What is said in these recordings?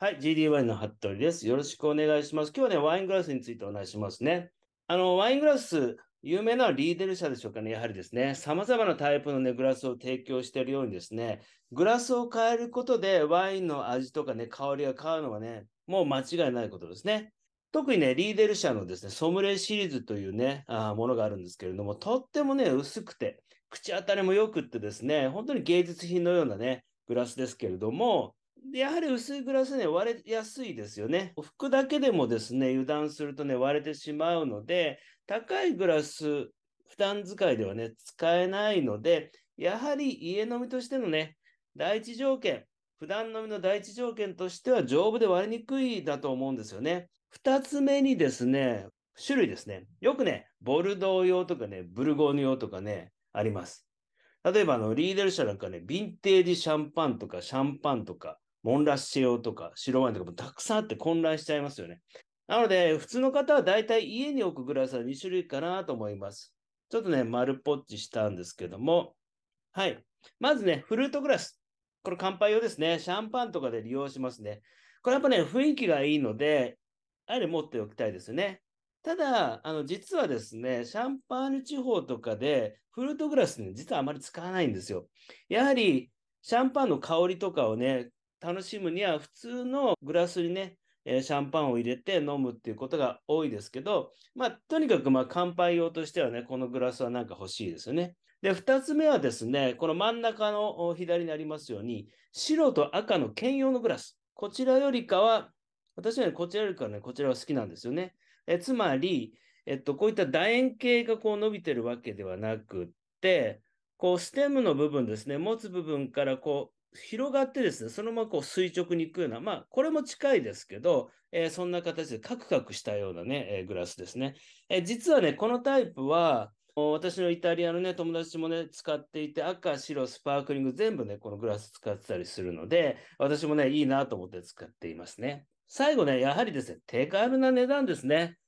はい、GD y の服部です。よろしくお願いします。今日はね、ワイングラスについてお話しますね。あの、ワイングラス、有名なリーデル社でしょうかね。やはりですね、様々なタイプのね、グラスを提供しているようにですね、グラスを変えることでワインの味とかね、香りが変わるのはね、もう間違いないことですね。特にね、リーデル社のですね、ソムレシリーズというね、あものがあるんですけれども、とってもね、薄くて、口当たりも良くってですね、本当に芸術品のようなね、グラスですけれども、やはり薄いグラスね、割れやすいですよね。拭くだけでもですね、油断するとね、割れてしまうので、高いグラス、負担使いではね、使えないので、やはり家飲みとしてのね、第一条件、普段飲みの第一条件としては丈夫で割れにくいだと思うんですよね。二つ目にですね、種類ですね。よくね、ボルドー用とかね、ブルゴーニュ用とかね、あります。例えばあの、リーデル社なんかね、ヴィンテージシャンパンとかシャンパンとか、モンラッシェ用とか白ワインとかもたくさんあって混乱しちゃいますよね。なので、普通の方はだいたい家に置くグラスは2種類かなと思います。ちょっとね、丸ポッチしたんですけども、はい。まずね、フルートグラス。これ乾杯用ですね。シャンパンとかで利用しますね。これやっぱね、雰囲気がいいので、あれ持っておきたいですよね。ただ、あの、実はですね、シャンパーニュ地方とかで、フルートグラスね、実はあまり使わないんですよ。やはり、シャンパンの香りとかをね、楽しむには普通のグラスにね、えシャンパンを入れて飲むっていうことが多いですけど、まあ、とにかくま乾杯用としてはね、このグラスはなんか欲しいですよね。で、2つ目はですね、この真ん中の左にありますように、白と赤の兼用のグラス。こちらよりかは、私は、ね、こちらよりかはね、こちらは好きなんですよね。えつまり、えっと、こういった楕円形がこう伸びてるわけではなくって、こうステムの部分ですね、持つ部分からこ広がってですね、そのままこう垂直にいくような、まあ、これも近いですけど、えー、そんな形でカクカクしたようなね、えー、グラスですね。えー、実はね、このタイプは、私のイタリアのね、友達もね、使っていて、赤、白、スパークリング全部ね、このグラス使ってたりするので、私もね、いいなと思って使っていますね。最後ね、やはりですね、手軽な値段ですね。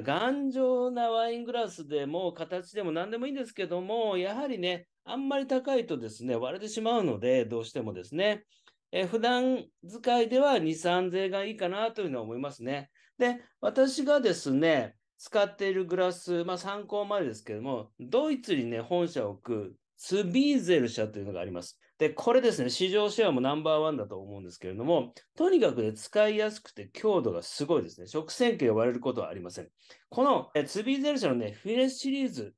頑丈なワイングラスでも形でも何でもいいんですけども、やはりね、あんまり高いとですね、割れてしまうので、どうしてもですね、え普段使いでは2、3税がいいかなというのは思いますね。で、私がですね、使っているグラス、まあ、参考までですけども、ドイツにね、本社を置くツビーゼル社というのがあります。で、これですね、市場シェアもナンバーワンだと思うんですけれども、とにかく、ね、使いやすくて強度がすごいですね。食洗機が割れることはありません。このツビーゼル社のね、フィレシリーズ、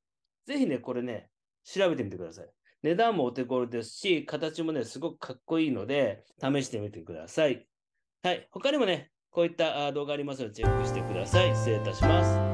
ぜひね、これね、調べてみてください。値段もお手頃ですし、形もね、すごくかっこいいので、試してみてください。はい。他にもね、こういった動画ありますので、チェックしてください。失礼いたします。